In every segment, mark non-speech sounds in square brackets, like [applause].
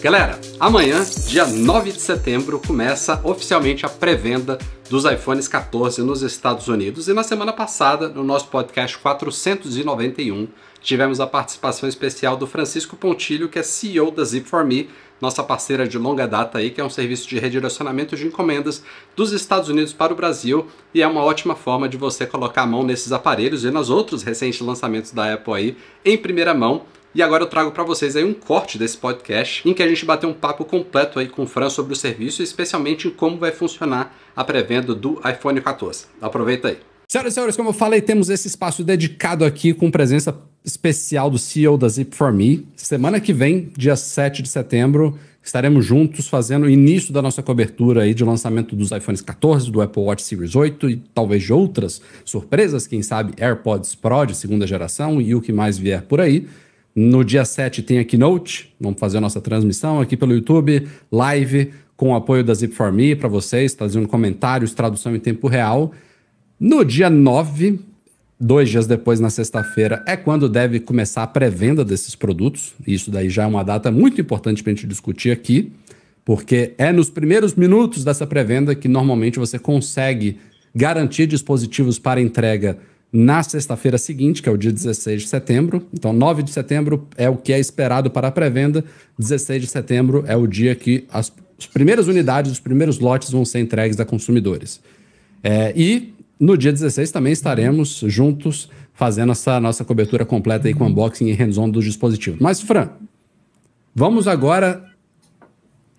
Galera, amanhã, dia 9 de setembro, começa oficialmente a pré-venda dos iPhones 14 nos Estados Unidos e na semana passada, no nosso podcast 491, tivemos a participação especial do Francisco Pontilho, que é CEO da Zip4Me, nossa parceira de longa data aí, que é um serviço de redirecionamento de encomendas dos Estados Unidos para o Brasil e é uma ótima forma de você colocar a mão nesses aparelhos e nos outros recentes lançamentos da Apple aí em primeira mão e agora eu trago para vocês aí um corte desse podcast em que a gente bateu um papo completo aí com o Fran sobre o serviço, especialmente em como vai funcionar a pré-venda do iPhone 14. Aproveita aí. Senhoras e senhores, como eu falei, temos esse espaço dedicado aqui com presença especial do CEO da Zip4Me. Semana que vem, dia 7 de setembro, estaremos juntos fazendo o início da nossa cobertura aí de lançamento dos iPhones 14, do Apple Watch Series 8 e talvez de outras surpresas, quem sabe AirPods Pro de segunda geração e o que mais vier por aí. No dia 7 tem a Keynote, vamos fazer a nossa transmissão aqui pelo YouTube, live, com o apoio da Zip4Me para vocês, trazendo comentários, tradução em tempo real. No dia 9, dois dias depois, na sexta-feira, é quando deve começar a pré-venda desses produtos. Isso daí já é uma data muito importante para a gente discutir aqui, porque é nos primeiros minutos dessa pré-venda que normalmente você consegue garantir dispositivos para entrega na sexta-feira seguinte, que é o dia 16 de setembro. Então, 9 de setembro é o que é esperado para a pré-venda, 16 de setembro é o dia que as, as, primeiras unidades, os primeiros lotes vão ser entregues a consumidores. É, e no dia 16 também estaremos juntos fazendo essa nossa cobertura completa aí com unboxing e hands-on dos dispositivos. Mas, Fran, vamos agora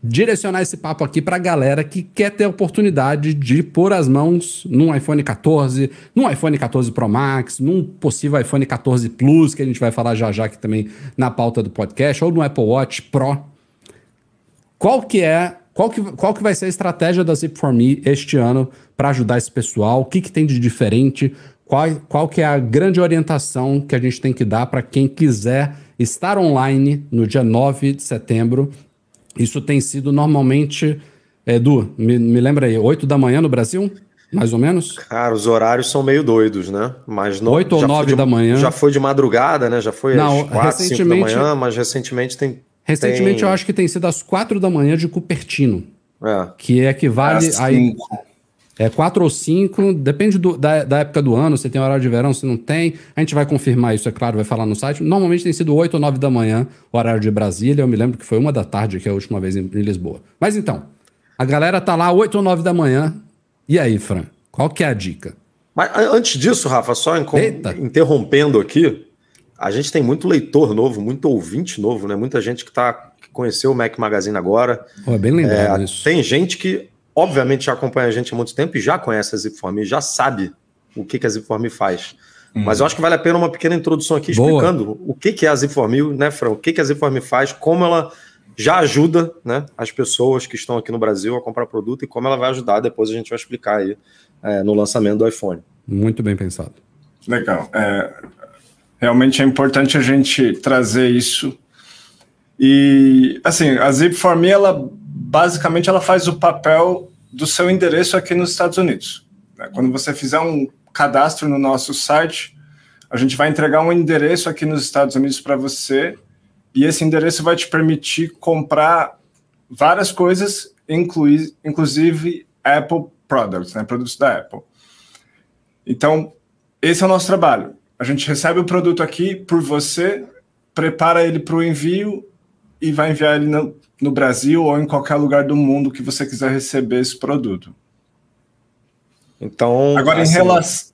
direcionar esse papo aqui para a galera que quer ter a oportunidade de pôr as mãos num iPhone 14, num iPhone 14 Pro Max, num possível iPhone 14 Plus, que a gente vai falar já já aqui também na pauta do podcast, ou no Apple Watch Pro. Qual que é, qual que, qual que vai ser a estratégia da Zip4Me este ano para ajudar esse pessoal? O que, que tem de diferente? Qual, qual que é a grande orientação que a gente tem que dar para quem quiser estar online no dia 9 de setembro isso tem sido normalmente, é, Edu, me, me lembra aí, 8 da manhã no Brasil? mais ou menos? Cara, os horários são meio doidos, né? Mas não, 8 ou 9 de, da manhã. Já foi de madrugada, né? Já foi não, às 4, 5 da manhã, mas recentemente tem. Recentemente tem... eu acho que tem sido às 4 da manhã de Cupertino. É. Que equivale é assim. a. É, quatro ou cinco, depende do, da, da, época do ano, se tem horário de verão, se não tem. A gente vai confirmar isso, é claro, vai falar no site. Normalmente tem sido oito ou nove da manhã, horário de Brasília. Eu me lembro que foi uma da tarde, que é a última vez em, em Lisboa. Mas então, a galera tá lá oito ou nove da manhã. E aí, Fran, qual que é a dica? Mas antes disso, Rafa, só interrompendo aqui, a gente tem muito leitor novo, muito ouvinte novo, né? Muita gente que tá que conheceu o Mac Magazine agora. Oh, é bem lembrado é, Tem gente que obviamente já acompanha a gente há muito tempo e já conhece a Zipform já sabe o que, que a Zipform faz. Hum. Mas eu acho que vale a pena uma pequena introdução aqui Boa. explicando o que, que é a Zipform, né, Fran? O que, que a Zipform faz, como ela já ajuda né, as pessoas que estão aqui no Brasil a comprar produto e como ela vai ajudar. Depois a gente vai explicar aí é, no lançamento do iPhone. Muito bem pensado. Legal. É, realmente é importante a gente trazer isso. E, assim, a Zipform, ela basicamente ela faz o papel do seu endereço aqui nos Estados Unidos. Né? Quando você fizer um cadastro no nosso site, a gente vai entregar um endereço aqui nos Estados Unidos para você e esse endereço vai te permitir comprar várias coisas, inclui, inclusive Apple Products, né, produtos da Apple. Então, esse é o nosso trabalho. A gente recebe o produto aqui por você, prepara ele para o envio e vai enviar ele no Brasil ou em qualquer lugar do mundo que você quiser receber esse produto. Então. Agora, assim, em relação.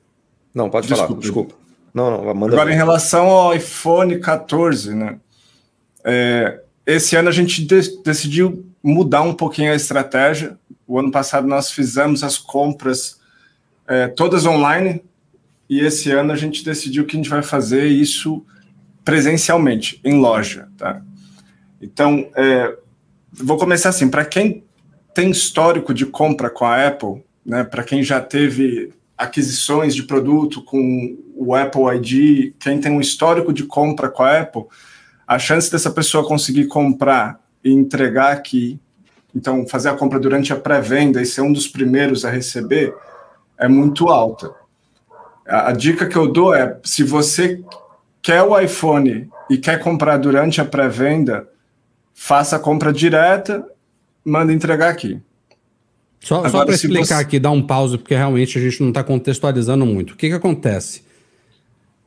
Não, pode desculpa. falar, desculpa. Não, não, manda. Agora, em relação ao iPhone 14, né? É, esse ano a gente de decidiu mudar um pouquinho a estratégia. O ano passado nós fizemos as compras é, todas online, e esse ano a gente decidiu que a gente vai fazer isso presencialmente, em loja. Tá? Então, é, vou começar assim, para quem tem histórico de compra com a Apple, né, para quem já teve aquisições de produto com o Apple ID, quem tem um histórico de compra com a Apple, a chance dessa pessoa conseguir comprar e entregar aqui, então fazer a compra durante a pré-venda e ser um dos primeiros a receber, é muito alta. A, a dica que eu dou é: se você quer o iPhone e quer comprar durante a pré-venda, faça a compra direta, manda entregar aqui. Só, só para explicar você... aqui, dar um pause, porque realmente a gente não está contextualizando muito. O que, que acontece?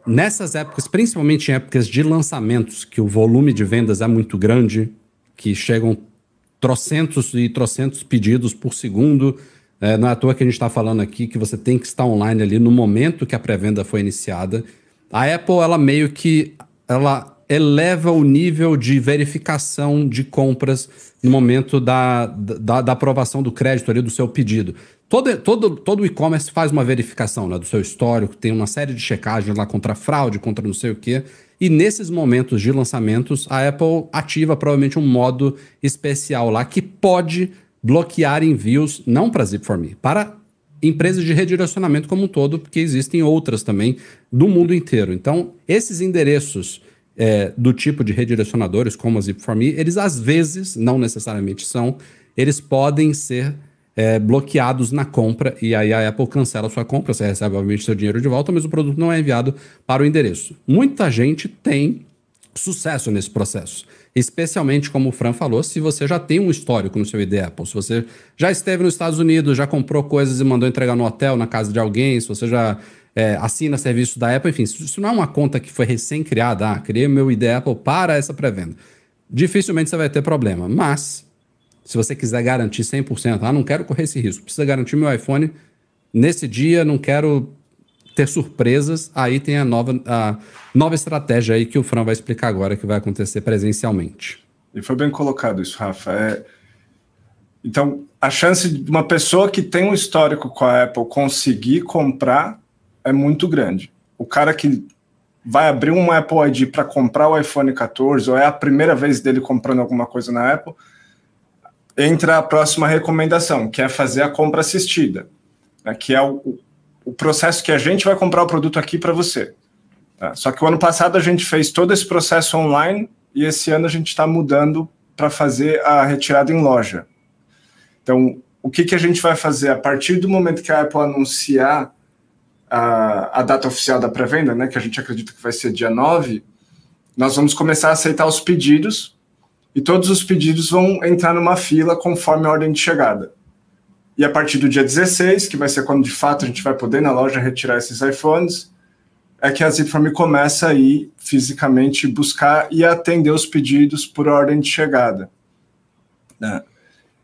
Nessas épocas, principalmente em épocas de lançamentos, que o volume de vendas é muito grande, que chegam trocentos e trocentos pedidos por segundo, é, não é à toa que a gente está falando aqui que você tem que estar online ali no momento que a pré-venda foi iniciada. A Apple, ela meio que ela eleva o nível de verificação de compras no momento da, da, da aprovação do crédito ali do seu pedido. Todo, todo, todo e-commerce faz uma verificação né, do seu histórico, tem uma série de checagens lá contra fraude, contra não sei o quê. E nesses momentos de lançamentos, a Apple ativa provavelmente um modo especial lá que pode bloquear envios, não para Zip4Me, para empresas de redirecionamento como um todo, porque existem outras também do mundo inteiro. Então, esses endereços é, do tipo de redirecionadores, como a Zip4Me, eles às vezes, não necessariamente são, eles podem ser é, bloqueados na compra e aí a Apple cancela a sua compra, você recebe obviamente seu dinheiro de volta, mas o produto não é enviado para o endereço. Muita gente tem sucesso nesse processo. Especialmente, como o Fran falou, se você já tem um histórico no seu ID Apple, se você já esteve nos Estados Unidos, já comprou coisas e mandou entregar no hotel, na casa de alguém, se você já é, assina serviço da Apple, enfim, isso não é uma conta que foi recém-criada, ah, criei meu ID Apple para essa pré-venda. Dificilmente você vai ter problema, mas se você quiser garantir 100%, ah, não quero correr esse risco, precisa garantir meu iPhone nesse dia, não quero ter surpresas, aí tem a nova, a nova estratégia aí que o Fran vai explicar agora que vai acontecer presencialmente. E foi bem colocado isso, Rafa. É... Então, a chance de uma pessoa que tem um histórico com a Apple conseguir comprar é muito grande. O cara que vai abrir um Apple ID para comprar o iPhone 14, ou é a primeira vez dele comprando alguma coisa na Apple, entra a próxima recomendação, que é fazer a compra assistida, né, que é o, o, processo que a gente vai comprar o produto aqui para você. Tá? Só que o ano passado a gente fez todo esse processo online e esse ano a gente está mudando para fazer a retirada em loja. Então, o que, que a gente vai fazer? A partir do momento que a Apple anunciar a, a data oficial da pré-venda, né, que a gente acredita que vai ser dia 9, nós vamos começar a aceitar os pedidos e todos os pedidos vão entrar numa fila conforme a ordem de chegada. E a partir do dia 16, que vai ser quando de fato a gente vai poder na loja retirar esses iPhones, é que a Zipform começa a ir fisicamente buscar e atender os pedidos por ordem de chegada. Né.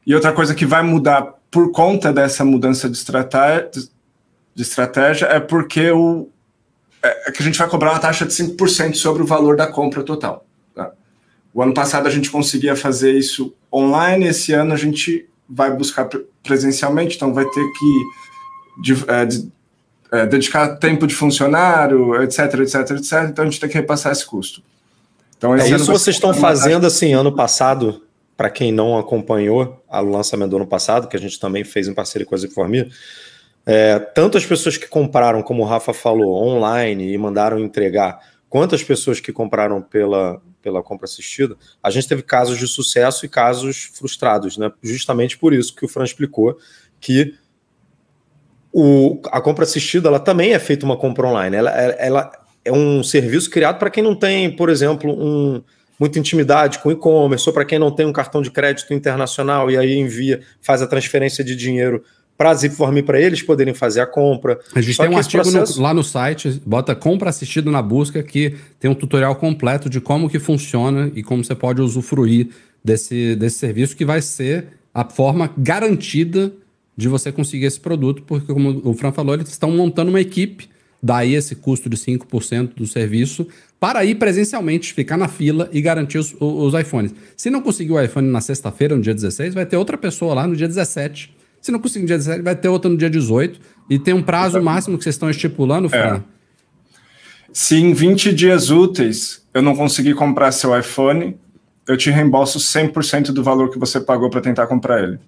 E outra coisa que vai mudar por conta dessa mudança de, de estratégia é porque o, é, é que a gente vai cobrar uma taxa de 5% sobre o valor da compra total. Tá? O ano passado a gente conseguia fazer isso online, esse ano a gente vai buscar presencialmente, então vai ter que de, é, de, é, dedicar tempo de funcionário, etc, etc, etc. Então a gente tem que repassar esse custo. Então, é esse é isso vocês estão fazendo assim ano passado, para quem não acompanhou o lançamento do ano passado, que a gente também fez em parceria com a Ziformia, é, tanto as pessoas que compraram, como o Rafa falou, online e mandaram entregar, quanto as pessoas que compraram pela, pela compra assistida, a gente teve casos de sucesso e casos frustrados, né? Justamente por isso que o Fran explicou que o, a compra assistida ela também é feita uma compra online. Ela, ela é um serviço criado para quem não tem, por exemplo, um, muita intimidade com e-commerce, ou para quem não tem um cartão de crédito internacional e aí envia, faz a transferência de dinheiro praziforme para eles poderem fazer a compra. A gente Só tem um artigo processo... no, lá no site, bota compra assistido na busca, que tem um tutorial completo de como que funciona e como você pode usufruir desse, desse serviço, que vai ser a forma garantida de você conseguir esse produto, porque como o Fran falou, eles estão montando uma equipe, daí esse custo de 5% do serviço, para ir presencialmente, ficar na fila e garantir os, os iPhones. Se não conseguir o iPhone na sexta-feira, no dia 16, vai ter outra pessoa lá no dia 17 se não conseguir no dia 17, vai ter outra no dia 18. E tem um prazo máximo que vocês estão estipulando, Fran? É. Se em 20 dias úteis eu não conseguir comprar seu iPhone, eu te reembolso 100% do valor que você pagou para tentar comprar ele.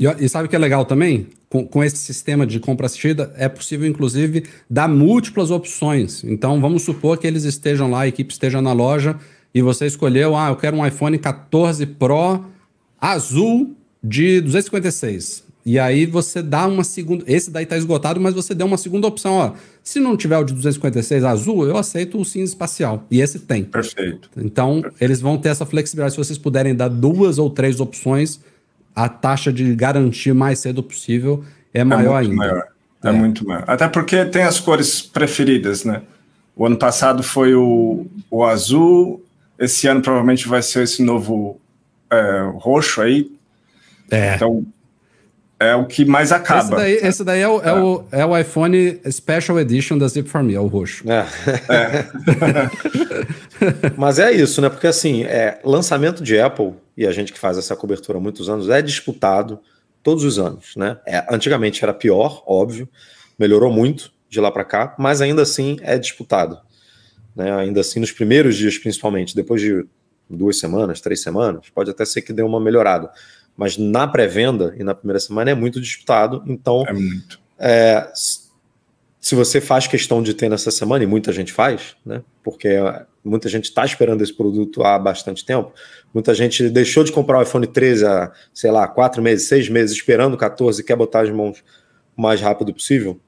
E, e, sabe o que é legal também? Com, com, esse sistema de compra assistida, é possível, inclusive, dar múltiplas opções. Então, vamos supor que eles estejam lá, a equipe esteja na loja, e você escolheu, ah, eu quero um iPhone 14 Pro azul de 256. E aí você dá uma segunda. Esse daí tá esgotado, mas você deu uma segunda opção. Ó, se não tiver o de 256 azul, eu aceito o cinza espacial. E esse tem. Perfeito. Então, Perfeito. eles vão ter essa flexibilidade. Se vocês puderem dar duas ou três opções, a taxa de garantir mais cedo possível é, é maior ainda. Maior. É, é muito maior. Até porque tem as cores preferidas, né? O ano passado foi o, o azul, esse ano provavelmente vai ser esse novo é, roxo aí. É. Então, é o que mais acaba. Esse daí, esse daí é, o, é. é, o, é o iPhone Special Edition da Zip For Me, é o roxo. É. é. [laughs] Mas é isso, né? Porque assim, é, lançamento de Apple, e a gente que faz essa cobertura há muitos anos, é disputado todos os anos, né? É, antigamente era pior, óbvio, melhorou muito de lá para cá, mas ainda assim é disputado. Né? Ainda assim, nos primeiros dias, principalmente, depois de duas semanas, três semanas, pode até ser que dê uma melhorada mas na pré-venda e na primeira semana é muito disputado. Então, é muito. É, se você faz questão de ter nessa semana, e muita gente faz, né? Porque muita gente está esperando esse produto há bastante tempo. Muita gente deixou de comprar o iPhone 13 há, sei lá, quatro meses, seis meses, esperando o 14, quer botar as mãos o mais rápido possível.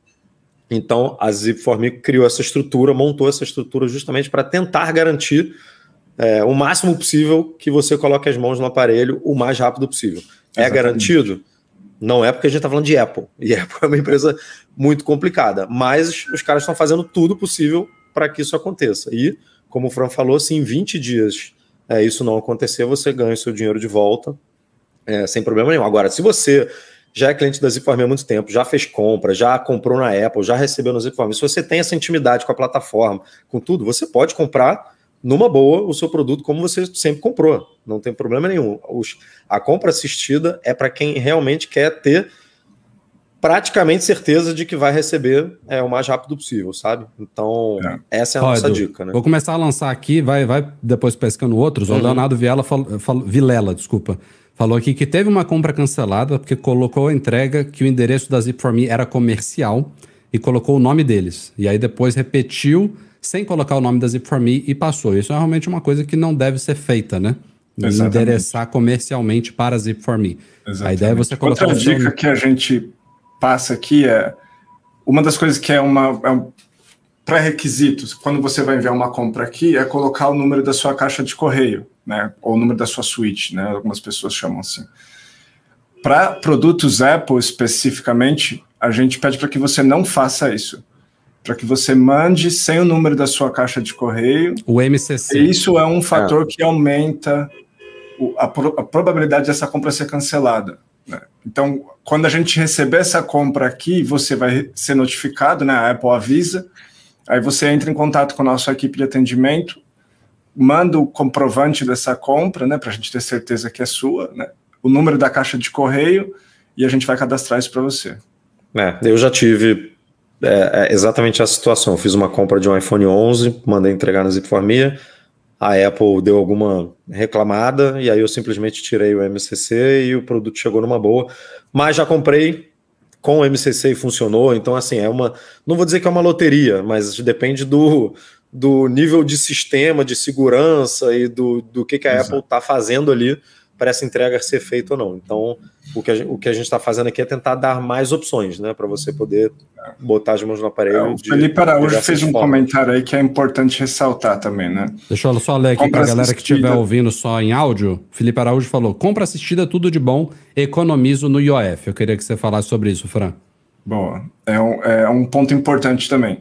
Então, a Zipformic criou essa estrutura, montou essa estrutura justamente para tentar garantir é, o máximo possível que você coloque as mãos no aparelho o mais rápido possível. É garantido? Não é porque a gente está falando de Apple. [laughs] E Apple é uma empresa muito complicada. Mas os caras estão fazendo tudo possível para que isso aconteça. E, como o Fran falou, se em 20 dias é, isso não acontecer, você ganha o seu dinheiro de volta é, sem problema nenhum. Agora, se você já é cliente da Zipform há muito tempo, já fez compra, já comprou na Apple, já recebeu na Zipform, se você tem essa intimidade com a plataforma, com tudo, você pode comprar numa boa, o seu produto como você sempre comprou. Não tem problema nenhum. a compra assistida é para quem realmente quer ter praticamente certeza de que vai receber é, o mais rápido possível, sabe? Então, é. essa é a Ó, nossa Edu, dica, né? Vou começar a lançar aqui, vai, vai depois pescando outros. Uhum. O Leonardo Viela fal, fal, Vilela, desculpa, falou aqui que teve uma compra cancelada porque colocou a entrega que o endereço da Zip4Me era comercial e colocou o nome deles. E aí depois repetiu sem colocar o nome da Zip for Me e passou. Isso é realmente uma coisa que não deve ser feita, né? Exatamente. Endereçar comercialmente para a Zip for Me. Exatamente. A ideia é você colocar. Outra dica nome... que a gente passa aqui é uma das coisas que é uma é um pré-requisitos quando você vai enviar uma compra aqui é colocar o número da sua caixa de correio, né? Ou o número da sua suíte, né? Algumas pessoas chamam assim. Para produtos Apple especificamente, a gente pede para que você não faça isso para que você mande sem o número da sua caixa de correio. O MCC. E isso é um é. fator é. que aumenta o, a, pro, a, probabilidade dessa compra ser cancelada. Né? Então, quando a gente receber essa compra aqui, você vai ser notificado, né? a Apple avisa, aí você entra em contato com a nossa equipe de atendimento, manda o comprovante dessa compra, né? para a gente ter certeza que é sua, né? o número da caixa de correio, e a gente vai cadastrar isso para você. É, eu já tive é, é exatamente a situação. Eu fiz uma compra de um iPhone 11, mandei entregar na Zipformia, a Apple deu alguma reclamada e aí eu simplesmente tirei o MCC e o produto chegou numa boa. Mas já comprei com o MCC e funcionou. Então, assim, é uma. Não vou dizer que é uma loteria, mas depende do, do nível de sistema, de segurança e do, do que, que a Exato. Apple está fazendo ali para essa entrega ser feita ou não. Então, o que a, o que a gente está fazendo aqui é tentar dar mais opções, né, para você poder botar as mãos no aparelho. É, o Felipe Araújo fez um comentário aí que é importante ressaltar também, né? Deixa eu só ler aqui para a galera que estiver ouvindo só em áudio. Felipe Araújo falou: compra assistida, tudo de bom, economizo no IOF. Eu queria que você falasse sobre isso, Fran. Boa, é um, é um ponto importante também.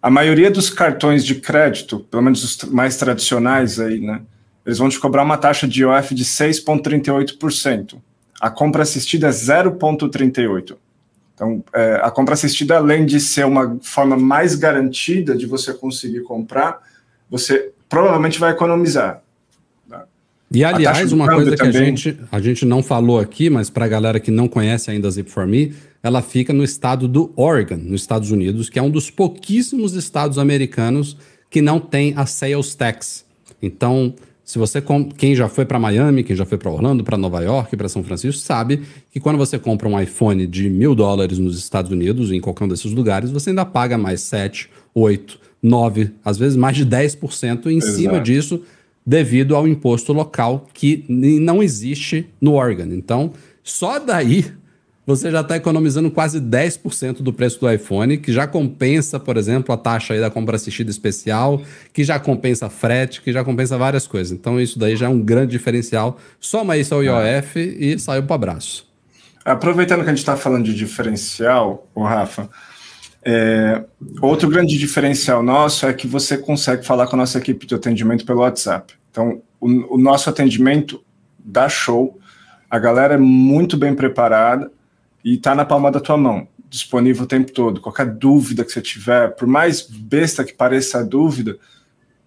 A maioria dos cartões de crédito, pelo menos os mais tradicionais aí, né? eles vão te cobrar uma taxa de IOF de 6,38%. A compra assistida é 0,38%. Então, é, a compra assistida, além de ser uma forma mais garantida de você conseguir comprar, você provavelmente vai economizar. Tá? E, aliás, uma coisa também... que a gente, a gente não falou aqui, mas para a galera que não conhece ainda a Zip4Me, ela fica no estado do Oregon, nos Estados Unidos, que é um dos pouquíssimos estados americanos que não tem a sales tax. Então, se você quem já foi para Miami, quem já foi para Orlando, para Nova York, para São Francisco, sabe que quando você compra um iPhone de mil dólares nos Estados Unidos, em qualquer um desses lugares, você ainda paga mais 7, 8, 9, às vezes mais de 10% em Exato. cima disso, devido ao imposto local que não existe no Oregon. Então, só daí você já está economizando quase 10% do preço do iPhone, que já compensa, por exemplo, a taxa da compra assistida especial, que já compensa frete, que já compensa várias coisas. Então, isso daí já é um grande diferencial. Soma isso ao IOF e saiu para o abraço. Aproveitando que a gente está falando de diferencial, o Rafa, é, outro grande diferencial nosso é que você consegue falar com a nossa equipe de atendimento pelo WhatsApp. Então, o, o nosso atendimento dá show, a galera é muito bem preparada e está na palma da tua mão, disponível o tempo todo. Qualquer dúvida que você tiver, por mais besta que pareça a dúvida,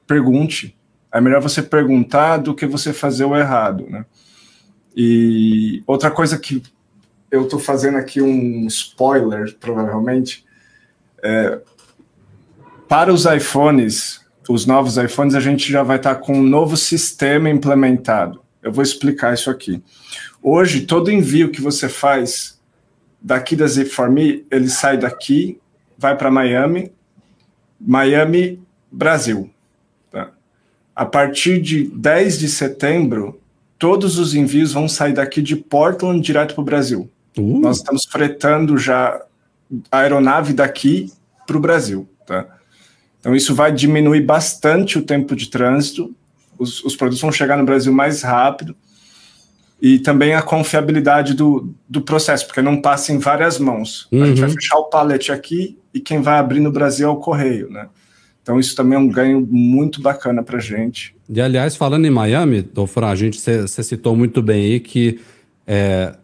pergunte. É melhor você perguntar do que você fazer o errado, né? E outra coisa que eu estou fazendo aqui um spoiler, provavelmente, é, para os iPhones, os novos iPhones, a gente já vai estar tá com um novo sistema implementado. Eu vou explicar isso aqui. Hoje, todo envio que você faz daqui da Z For Me, ele sai daqui, vai para Miami, Miami, Brasil. Tá? A partir de 10 de setembro, todos os envios vão sair daqui de Portland direto para o Brasil. Uh. Nós estamos fretando já a aeronave daqui para o Brasil. Tá? Então, isso vai diminuir bastante o tempo de trânsito. Os, os produtos vão chegar no Brasil mais rápido e também a confiabilidade do, do processo, porque não passa em várias mãos. Uhum. A gente vai uhum. fechar o pallet aqui e quem vai abrir no Brasil é o correio, né? Então isso também é um ganho muito bacana para gente. E aliás, falando em Miami, Dofra, a gente você citou muito bem aí que é,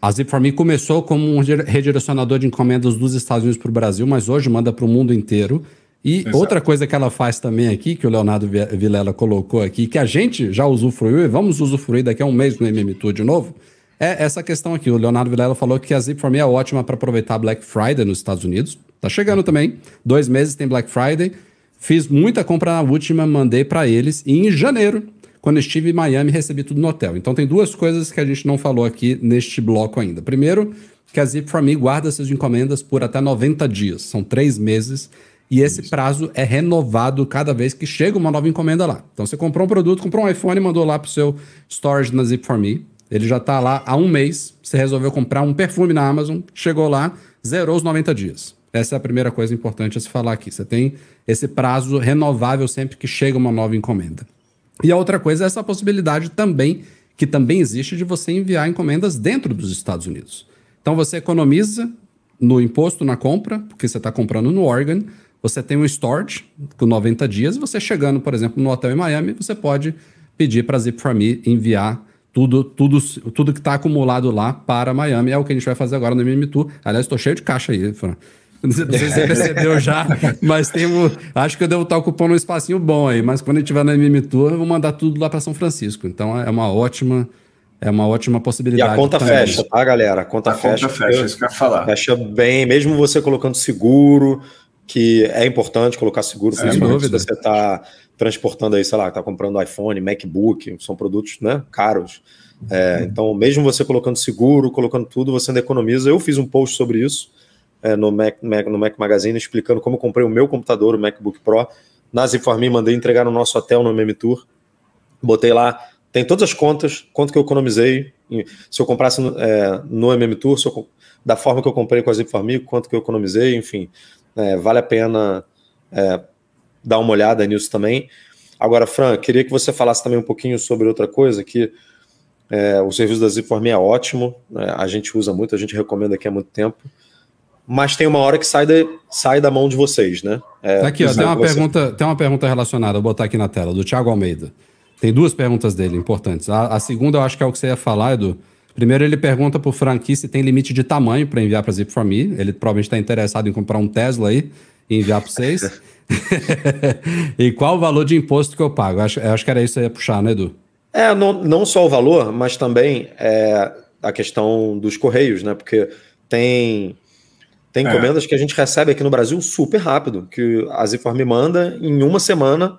a Zip4Me começou como um redirecionador de encomendas dos Estados Unidos para o Brasil, mas hoje manda para o mundo inteiro. E Exato. outra coisa que ela faz também aqui, que o Leonardo Vilela colocou aqui, que a gente já usufruiu e vamos usufruir daqui a um mês no MMTU de novo, é essa questão aqui. O Leonardo Vilela falou que a Zip For Me é ótima para aproveitar Black Friday nos Estados Unidos. Tá chegando também. Dois meses tem Black Friday. Fiz muita compra na última, mandei para eles. E em janeiro, quando estive em Miami, recebi tudo no hotel. Então tem duas coisas que a gente não falou aqui neste bloco ainda. Primeiro, que a Zip For Me guarda suas encomendas por até 90 dias. São três meses e esse Isso. prazo é renovado cada vez que chega uma nova encomenda lá. Então você comprou um produto, comprou um iPhone, mandou lá para o seu storage na Zip4Me. Ele já está lá há um mês. Você resolveu comprar um perfume na Amazon, chegou lá, zerou os 90 dias. Essa é a primeira coisa importante a se falar aqui. Você tem esse prazo renovável sempre que chega uma nova encomenda. E a outra coisa é essa possibilidade também, que também existe, de você enviar encomendas dentro dos Estados Unidos. Então você economiza no imposto na compra, porque você está comprando no Oregon, você tem um storage com 90 dias, você chegando, por exemplo, no hotel em Miami, você pode pedir para a Zip4Me enviar tudo, tudo, tudo que está acumulado lá para Miami. É o que a gente vai fazer agora no MMTU. Aliás, estou cheio de caixa aí, Fran. [laughs] Não sei se você percebeu já, mas tem um, acho que eu devo estar tá ocupando um espacinho bom aí. Mas quando a gente estiver na MMTU, eu vou mandar tudo lá para São Francisco. Então é uma ótima é uma ótima possibilidade. E a conta também. fecha, tá, galera? A conta a fecha. Conta fecha, fecha, isso que eu ia falar. Fecha bem, mesmo você colocando seguro, que é importante colocar seguro, Sem principalmente dúvida. se você está transportando aí, sei lá, está comprando iPhone, MacBook, são produtos né, caros. É, uhum. então, mesmo você colocando seguro, colocando tudo, você ainda economiza. Eu fiz um post sobre isso é, no, Mac, Mac, no Mac Magazine, explicando como comprei o meu computador, o MacBook Pro. Nas informei, mandei entregar no nosso hotel no MM Tour. Botei lá, tem todas as contas, quanto que eu economizei. Se eu comprasse é, no MM Tour, eu, da forma que eu comprei com a Informi, quanto que eu economizei, enfim. Né? vale a pena é, dar uma olhada nisso também. Agora, Fran, queria que você falasse também um pouquinho sobre outra coisa que é, o serviço da Zipform é ótimo, né? a gente usa muito, a gente recomenda aqui há muito tempo, mas tem uma hora que sai, de, sai da mão de vocês, né? É, tá aqui, ó, tem, uma pergunta, tem uma pergunta relacionada, vou botar aqui na tela, do Thiago Almeida. Tem duas perguntas dele importantes. A, a segunda, eu acho que é o que você ia falar, Edu, Primeiro ele pergunta pro Franqui se tem limite de tamanho para enviar para Zip4Me. Ele provavelmente está interessado em comprar um Tesla aí e enviar para vocês. [laughs] [laughs] e qual o valor de imposto que eu pago? Acho, acho que era isso aí, eu puxar, né, Edu? É, não, não só o valor, mas também é, a questão dos correios, né? Porque tem tem encomendas é. que a gente recebe aqui no Brasil super rápido, que a Zipformi manda em uma semana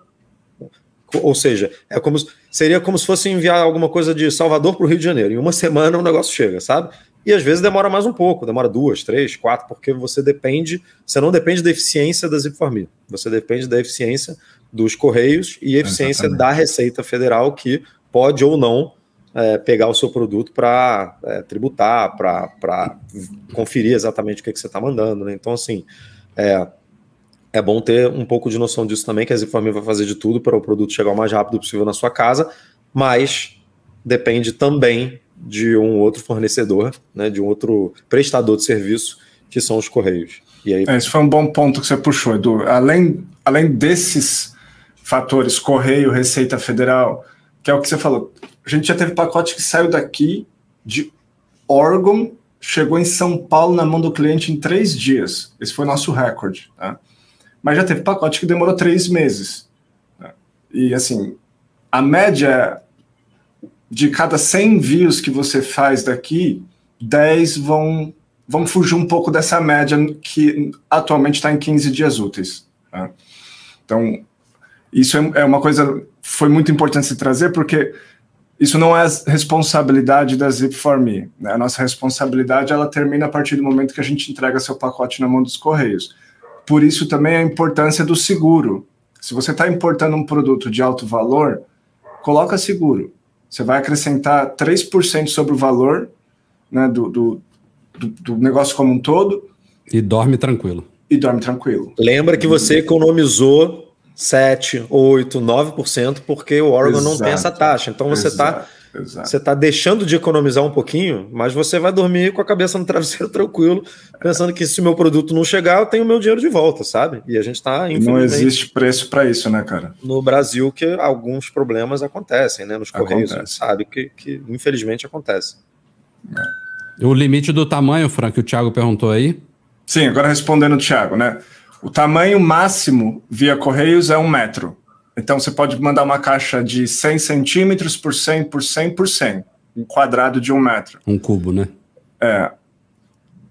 ou seja, é como seria como se fosse enviar alguma coisa de Salvador para o Rio de Janeiro. Em uma semana o negócio chega, sabe? E às vezes demora mais um pouco, demora duas, três, quatro, porque você depende, você não depende da eficiência das informações, você depende da eficiência dos correios e eficiência Exatamente. da Receita Federal que pode ou não é, pegar o seu produto para é, tributar, para conferir exatamente o que, é que você está mandando. Né? Então, assim, é, é bom ter um pouco de noção disso também, que a Ziform vai fazer de tudo para o produto chegar o mais rápido possível na sua casa, mas depende também de um outro fornecedor, né, de um outro prestador de serviço, que são os Correios. E aí... Esse é, foi um bom ponto que você puxou, Edu. Além, além desses fatores, Correio, Receita Federal, que é o que você falou, a gente já teve pacote que saiu daqui de órgão, chegou em São Paulo na mão do cliente em três dias. Esse foi nosso recorde. Tá? mas já teve pacote que demorou três meses. Né? E assim, a média de cada 100 views que você faz daqui, 10 vão, vão fugir um pouco dessa média que atualmente está em 15 dias úteis. Né? Então, isso é, é uma coisa foi muito importante se trazer, porque isso não é responsabilidade da Zip4Me. Né? A nossa responsabilidade ela termina a partir do momento que a gente entrega seu pacote na mão dos correios. Por isso também a importância do seguro. Se você está importando um produto de alto valor, coloca seguro. Você vai acrescentar 3% sobre o valor né, do, do, do negócio como um todo. E dorme tranquilo. E dorme tranquilo. Lembra que você economizou 7, 8, 9%, porque o órgão Exato. não tem essa taxa. Então você está você está deixando de economizar um pouquinho, mas você vai dormir com a cabeça no [laughs] travesseiro tranquilo, pensando que se o meu produto não chegar, eu tenho o meu dinheiro de volta, sabe? E a gente está Não existe preço para isso, né, cara? No Brasil, que alguns problemas acontecem, né? Nos correios, Acontece. sabe? Que, que infelizmente acontece. É. O limite do tamanho, Frank, que o Thiago perguntou aí. Sim, agora respondendo o Thiago, né? O tamanho máximo via Correios é um metro. Então você pode mandar uma caixa de 100 centímetros por 100 por 100 por 100, um quadrado de um metro. Um cubo, né? É.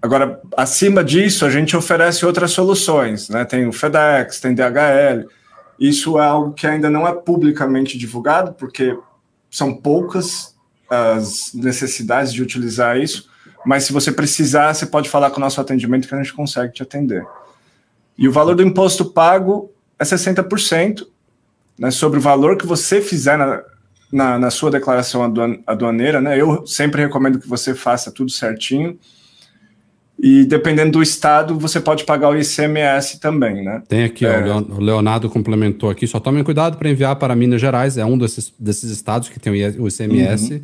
Agora, acima disso, a gente oferece outras soluções, né? Tem o FedEx, tem DHL. Isso é algo que ainda não é publicamente divulgado, porque são poucas as necessidades de utilizar isso, mas se você precisar, você pode falar com o nosso atendimento que a gente consegue te atender. E o valor do imposto pago é 60%, né, sobre o valor que você fizer na, na, na sua declaração aduaneira. Né, eu sempre recomendo que você faça tudo certinho. E dependendo do estado, você pode pagar o ICMS também, né? Tem aqui, é. ó, o Leonardo complementou aqui. Só tomem cuidado para enviar para Minas Gerais, é um desses, desses estados que tem o ICMS. Uhum.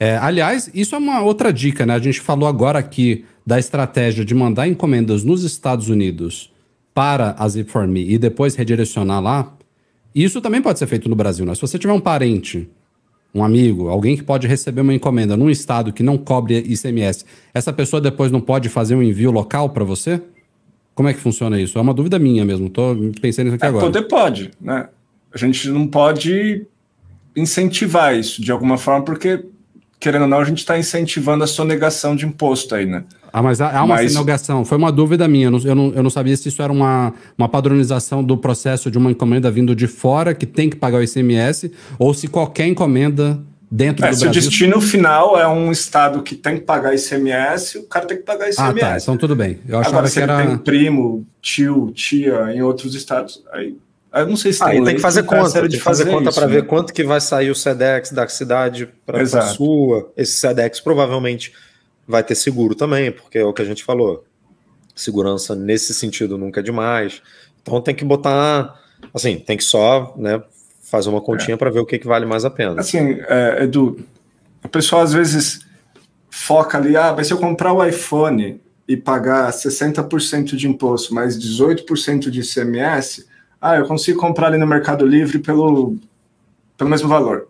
É, aliás, isso é uma outra dica, né? A gente falou agora aqui da estratégia de mandar encomendas nos Estados Unidos para a Zip4Me e depois redirecionar lá. Isso também pode ser feito no Brasil, né? Se você tiver um parente, um amigo, alguém que pode receber uma encomenda num estado que não cobre ICMS, essa pessoa depois não pode fazer um envio local para você? Como é que funciona isso? É uma dúvida minha mesmo, Estou pensando nisso aqui é, agora. Poder pode, né? A gente não pode incentivar isso de alguma forma, porque, querendo ou não, a gente está incentivando a sonegação de imposto aí, né? Ah, mas há uma mas... Foi uma dúvida minha. Eu não, eu não, sabia se isso era uma, uma padronização do processo de uma encomenda vindo de fora, que tem que pagar o ICMS, ou se qualquer encomenda dentro é, do se Brasil... Se o destino final é um estado que tem que pagar ICMS, o cara tem que pagar ICMS. Ah, tá. Então tudo bem. Eu achava Agora, se que era... ele tem primo, tio, tia em outros estados, aí... Eu não sei se ah, tem, tem que fazer conta, tem que fazer, fazer conta para né? ver quanto que vai sair o SEDEX da cidade para a sua. Esse SEDEX provavelmente vai ter seguro também, porque é o que a gente falou. Segurança nesse sentido nunca é demais. Então tem que botar, assim, tem que só né, fazer uma continha é. para ver o que, que vale mais a pena. Assim, é, Edu, o pessoal às vezes foca ali, ah, mas se eu comprar o iPhone e pagar 60% de imposto mais 18% de ICMS, ah, eu consigo comprar ali no Mercado Livre pelo, pelo mesmo valor.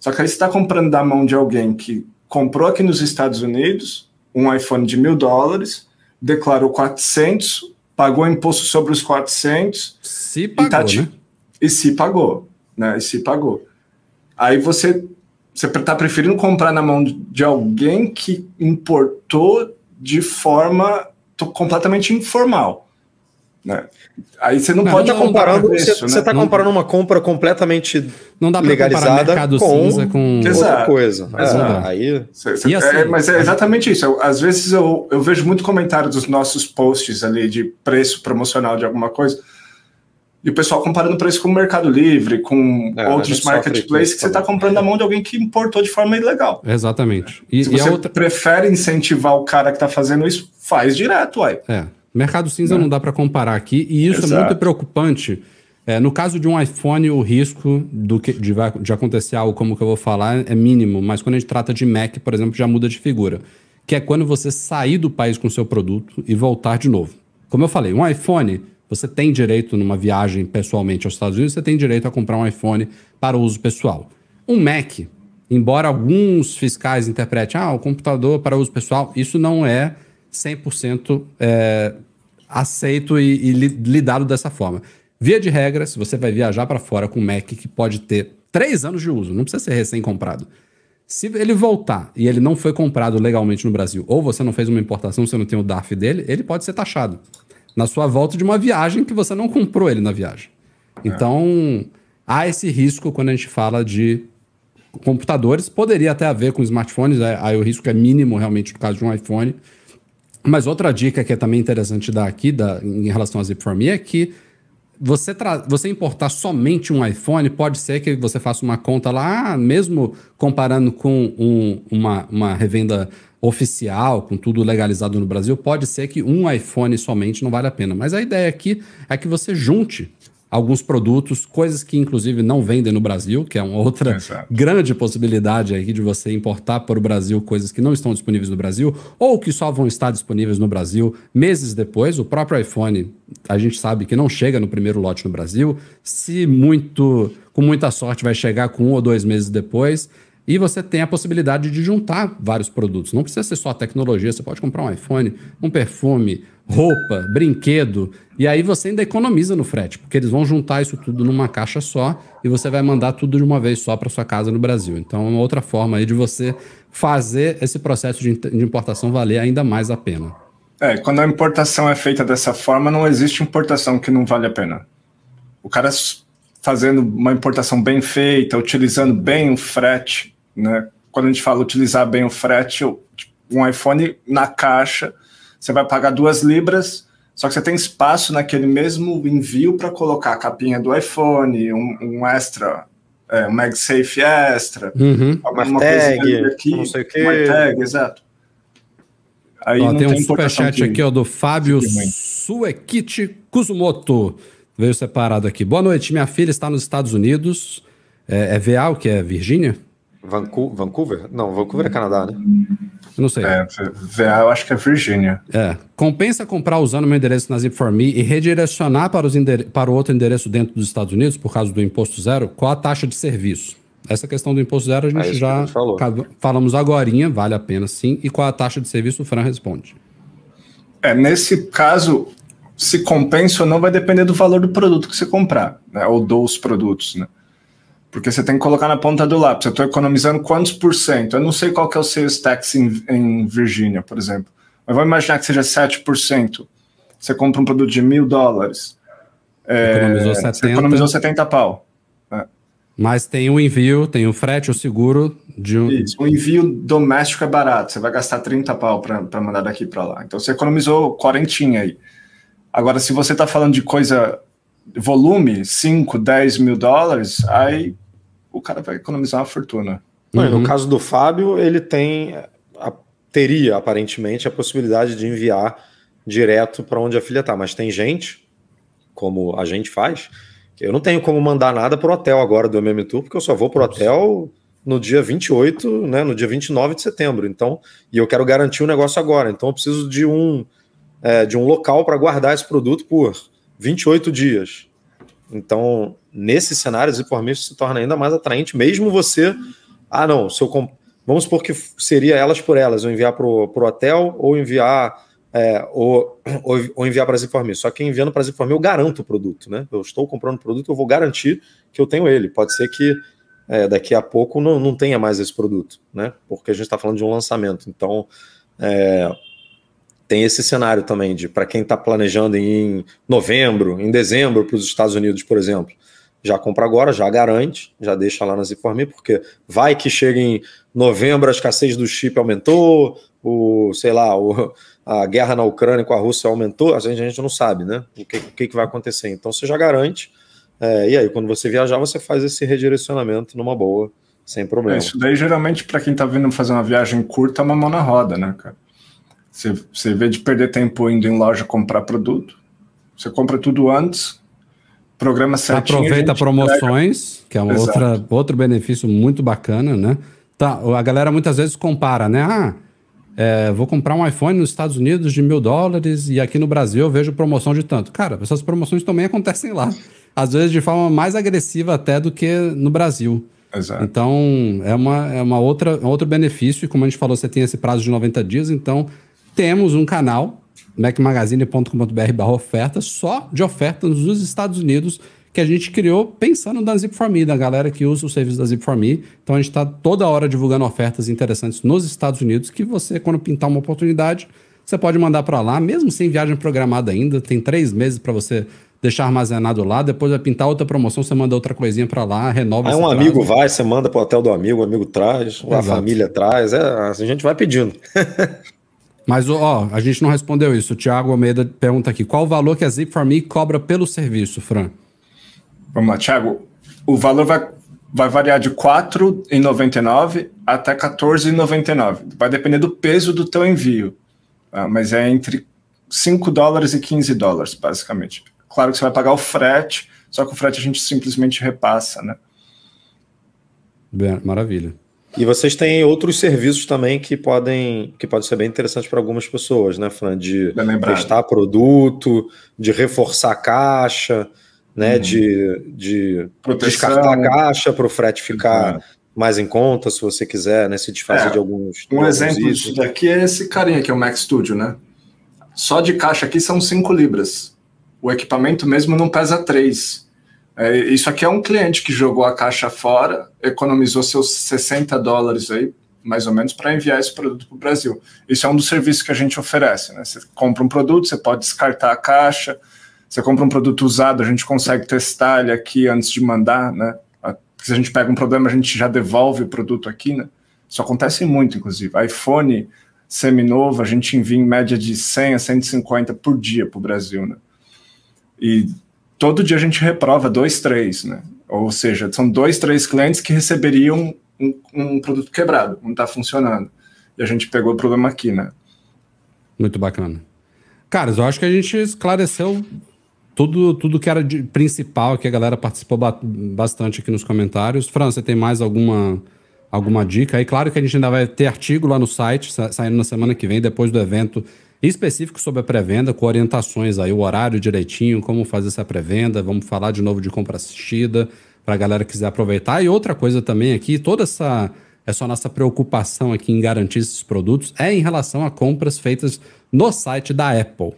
Só que aí você está comprando da mão de alguém que comprou aqui nos Estados Unidos um iPhone de mil dólares, declarou 400, pagou imposto sobre os 400. Se pagou, e, tá né? e se pagou, né? E se pagou. Aí você você está preferindo comprar na mão de alguém que importou de forma completamente informal. Né? Aí você não, não pode não, comparando, né? né? você está comparando uma compra completamente não dá legalizada mercado com, cinza com exato, outra coisa. Exato. É, aí, cê, cê, é, assim, é, mas é exatamente isso. Eu, às vezes eu, eu vejo muito comentário dos nossos posts ali de preço promocional de alguma coisa e o pessoal comparando preço com o Mercado Livre, com é, outros marketplaces que você está comprando na mão de alguém que importou de forma ilegal. Exatamente. E, Se você outra... prefere incentivar o cara que está fazendo isso, faz direto, uai. É. Mercado cinza não, não né? dá para comparar aqui, e isso Exato. é muito preocupante. É, no caso de um iPhone, o risco do que, de, de acontecer algo como que eu vou falar é mínimo, mas quando a gente trata de Mac, por exemplo, já muda de figura, que é quando você sair do país com seu produto e voltar de novo. Como eu falei, um iPhone, você tem direito numa viagem pessoalmente aos Estados Unidos, você tem direito a comprar um iPhone para uso pessoal. Um Mac, embora alguns fiscais interpretem, ah, o computador para uso pessoal, isso não é 100% é, aceito e, e lidado dessa forma. Via de regra, se você vai viajar para fora com um Mac que pode ter três anos de uso, não precisa ser recém-comprado. Se ele voltar e ele não foi comprado legalmente no Brasil, ou você não fez uma importação, você não tem o DARF dele, ele pode ser taxado na sua volta de uma viagem que você não comprou ele na viagem. É. Então, há esse risco quando a gente fala de computadores. Poderia até haver com smartphones, é, aí o risco é mínimo realmente no caso de um iPhone mas outra dica que é também interessante dar aqui da, em relação à zip é que você, você importar somente um iPhone, pode ser que você faça uma conta lá, ah, mesmo comparando com um, uma, uma revenda oficial, com tudo legalizado no Brasil, pode ser que um iPhone somente não vale a pena. Mas a ideia aqui é que você junte alguns produtos, coisas que inclusive não vendem no Brasil, que é uma outra Exato. grande possibilidade aí de você importar para o Brasil coisas que não estão disponíveis no Brasil ou que só vão estar disponíveis no Brasil meses depois. O próprio iPhone, a gente sabe que não chega no primeiro lote no Brasil, se muito com muita sorte vai chegar com um ou dois meses depois. E você tem a possibilidade de juntar vários produtos. Não precisa ser só tecnologia, você pode comprar um iPhone, um perfume, roupa, brinquedo, e aí você ainda economiza no frete, porque eles vão juntar isso tudo numa caixa só e você vai mandar tudo de uma vez só para sua casa no Brasil. Então, é uma outra forma aí de você fazer esse processo de, importação valer ainda mais a pena. É, quando a importação é feita dessa forma, não existe importação que não vale a pena. O cara fazendo uma importação bem feita, utilizando bem o frete, né? Quando a gente fala utilizar bem o frete, tipo, um iPhone na caixa você vai pagar duas libras, só que você tem espaço naquele mesmo envio para colocar a capinha do iPhone, um, um extra, é, um MagSafe extra, uhum. alguma tag, aqui, não sei o que. Uma tag, exato. Aí ó, tem, tem um superchat aqui ó, do Fábio Suekit Kuzumoto. Veio separado aqui. Boa noite, minha filha está nos Estados Unidos. É, é VA, o que é Virgínia? Vancouver? Não, Vancouver é Canadá, né? Eu não sei. É, é, eu acho que é Virgínia. É. Compensa comprar usando meu endereço na Zip4Me e redirecionar para, os para o outro endereço dentro dos Estados Unidos, por causa do imposto zero, qual a taxa de serviço? Essa questão do imposto zero a é gente é já a falamos agora, vale a pena sim. E qual a taxa de serviço, o Fran responde. É, nesse caso, se compensa ou não vai depender do valor do produto que você comprar, né? ou dos produtos, né? porque você tem que colocar na ponta do lápis. Eu estou economizando quantos por cento? Eu não sei qual que é o sales tax em, em Virgínia, por exemplo. Mas vamos imaginar que seja 7%. Você compra um produto de mil dólares. É, economizou 70. Você economizou 70 pau. É. Mas tem o um envio, tem o um frete, o um seguro de um. Isso, o envio doméstico é barato. Você vai gastar 30 pau para mandar daqui para lá. Então você economizou quarentinha aí. Agora, se você está falando de coisa volume, 5, 10 mil dólares, aí o cara vai economizar uma fortuna. Não, uhum. No caso do Fábio, ele tem a, teria aparentemente a possibilidade de enviar direto para onde a filha está, mas tem gente, como a gente faz, que eu não tenho como mandar nada para o hotel agora do MM Tour, porque eu só vou para o hotel no dia 28, né, no dia 29 de setembro. Então, e eu quero garantir o um negócio agora. Então, eu preciso de um é, de um local para guardar esse produto por 28 dias. Então, nesses cenários, o permisso se torna ainda mais atraente, mesmo você. Ah, não, se eu comp... vamos supor que seria elas por elas, ou enviar para o hotel, ou enviar. É, ou, [clears throat] ou, ou, enviar para a Ziformir. Só que enviando para a Ziformir, eu garanto o produto, né? Eu estou comprando o produto, eu vou garantir que eu tenho ele. Pode ser que é, daqui a pouco não, não tenha mais esse produto, né? Porque a gente está falando de um lançamento. Então, é, tem esse cenário também de para quem está planejando em novembro, em dezembro para os Estados Unidos, por exemplo, já compra agora, já garante, já deixa lá na informes porque vai que chega em novembro a escassez do chip aumentou, o sei lá, o, a guerra na Ucrânia com a Rússia aumentou, a gente, a gente não sabe, né? O que, o que, vai acontecer? Então você já garante. É, e aí, quando você viajar, você faz esse redirecionamento numa boa, sem problema. É, isso daí, geralmente, para quem está vindo fazer uma viagem curta, é uma mão na roda, né, cara? Você, você vê de perder tempo indo em loja comprar produto, você compra tudo antes, programa certinho. Aproveita promoções, entrega. que é um outra, outro benefício muito bacana, né? Tá, a galera muitas vezes compara, né? Ah, é, vou comprar um iPhone nos Estados Unidos de mil dólares e aqui no Brasil eu vejo promoção de tanto. Cara, essas promoções também [laughs] acontecem lá. Às vezes de forma mais agressiva até do que no Brasil. Exato. Então, é, uma, é uma outra, um outro benefício. E como a gente falou, você tem esse prazo de 90 dias, então temos um canal macmagazine.com.br oferta, só de ofertas dos Estados Unidos, que a gente criou pensando na Zip4Me, da galera que usa o serviço da Zip4Me. Então a gente está toda hora divulgando ofertas interessantes nos Estados Unidos, que você, quando pintar uma oportunidade, você pode mandar para lá, mesmo sem viagem programada ainda, tem três meses para você deixar armazenado lá, depois vai pintar outra promoção, você manda outra coisinha para lá, renova. Aí um amigo vai, você manda para o hotel do amigo, o amigo traz, Exato. a família traz, é, a gente vai pedindo. [laughs] Mas, ó, a gente não respondeu isso. O Thiago Almeida pergunta aqui: qual o valor que a Zip4Me cobra pelo serviço, Fran? Vamos lá, Thiago. O valor vai, vai variar de R$ 4,99 até R$ 14,99. Vai depender do peso do teu envio. Ah, mas é entre 5 dólares e 15 dólares, basicamente. Claro que você vai pagar o frete, só que o frete a gente simplesmente repassa, né? Bem, maravilha. E vocês têm outros serviços também que podem que podem ser bem interessantes para algumas pessoas, né, Fran? De testar produto, de reforçar a caixa, né? Uhum. De, de descartar a caixa para o frete ficar uhum. mais em conta, se você quiser, né? Se desfazer é, de alguns. Um alguns exemplo disso daqui é esse carinha aqui, o Mac Studio, né? Só de caixa aqui são 5 libras. O equipamento mesmo não pesa 3. É, isso aqui é um cliente que jogou a caixa fora, economizou seus 60 dólares aí, mais ou menos, para enviar esse produto para o Brasil. Isso é um dos serviços que a gente oferece. Né? Você compra um produto, você pode descartar a caixa, você compra um produto usado, a gente consegue testar ele aqui antes de mandar. Né? Se a gente pega um problema, a gente já devolve o produto aqui. Né? Isso acontece muito, inclusive. iPhone seminovo, a gente envia em média de 100 a 150 por dia para o Brasil. Né? E todo dia a gente reprova dois, três, né? Ou seja, são dois, três clientes que receberiam um, um produto quebrado, não está funcionando. E a gente pegou o problema aqui, né? Muito bacana. Caras, eu acho que a gente esclareceu tudo, tudo que era de principal, que a galera participou ba bastante aqui nos comentários. Fran, você tem mais alguma, alguma dica? Aí, claro que a gente ainda vai ter artigo lá no site, sa saindo na semana que vem, depois do evento específico sobre a pré-venda, com orientações aí, o horário direitinho, como fazer essa pré-venda. Vamos falar de novo de compra assistida, para a galera que quiser aproveitar. E outra coisa também aqui, toda essa, essa nossa preocupação aqui em garantir esses produtos é em relação a compras feitas no site da Apple,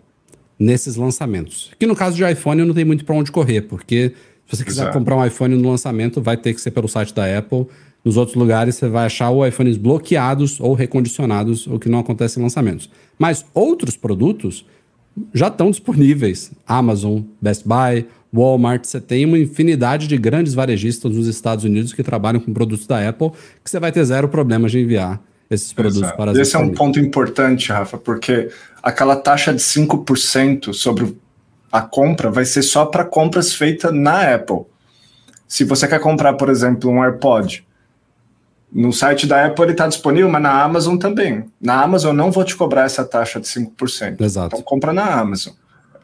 nesses lançamentos. Que no caso de iPhone não tem muito para onde correr, porque se você quiser Exato. comprar um iPhone no lançamento, vai ter que ser pelo site da Apple. Nos outros lugares, você vai achar o iPhones bloqueados ou recondicionados, o que não acontece em lançamentos. Mas outros produtos já estão disponíveis. Amazon, Best Buy, Walmart, você tem uma infinidade de grandes varejistas nos Estados Unidos que trabalham com produtos da Apple, que você vai ter zero problemas de enviar esses produtos Exato. para as Esse é um ponto importante, Rafa, porque aquela taxa de 5% sobre a compra vai ser só para compras feitas na Apple. Se você quer comprar, por exemplo, um AirPod, no site da Apple ele está disponível, mas na Amazon também. Na Amazon eu não vou te cobrar essa taxa de 5%. Exato. Então compra na Amazon.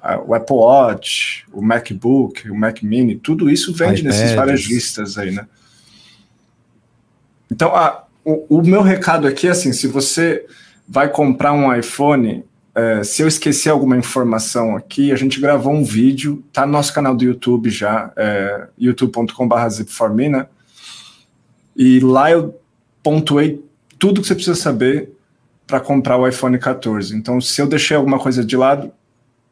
Ah, o Apple Watch, o MacBook, o Mac Mini, tudo isso vende iPads. nesses varejistas aí, né? Então, a, ah, o, o, meu recado aqui é assim: se você vai comprar um iPhone, é, se eu esquecer alguma informação aqui, a gente gravou um vídeo, tá no nosso canal do YouTube já, é, youtube.com.br zipformina. E lá eu pontuei tudo que você precisa saber para comprar o iPhone 14. Então, se eu deixei alguma coisa de lado,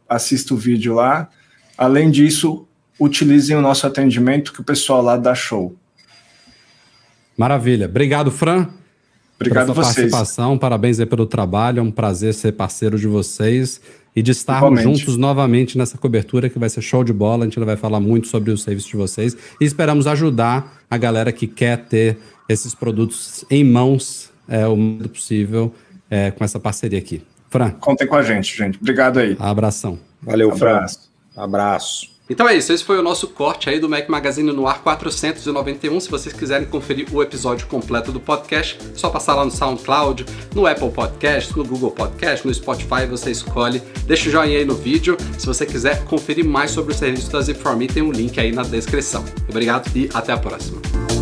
assista o vídeo lá. Além disso, utilizem o nosso atendimento que o pessoal lá dá show. Maravilha. Obrigado, Fran. Obrigado pela sua vocês. participação. Parabéns aí pelo trabalho. É um prazer ser parceiro de vocês e de estarmos juntos novamente nessa cobertura que vai ser show de bola. A gente vai falar muito sobre o serviço de vocês e esperamos ajudar a galera que quer ter esses produtos em mãos é, o mais possível é, com essa parceria aqui. Fran. Contem com a gente, gente. Obrigado aí. Abração. Valeu, Abraço. Fran. Abraço. Então é isso, esse foi o nosso corte aí do Mac Magazine no ar 491. Se vocês quiserem conferir o episódio completo do podcast, é só passar lá no SoundCloud, no Apple Podcast, no Google Podcast, no Spotify, você escolhe. Deixa o joinha aí no vídeo. Se você quiser conferir mais sobre o serviço da zip tem um link aí na descrição. Obrigado e até a próxima.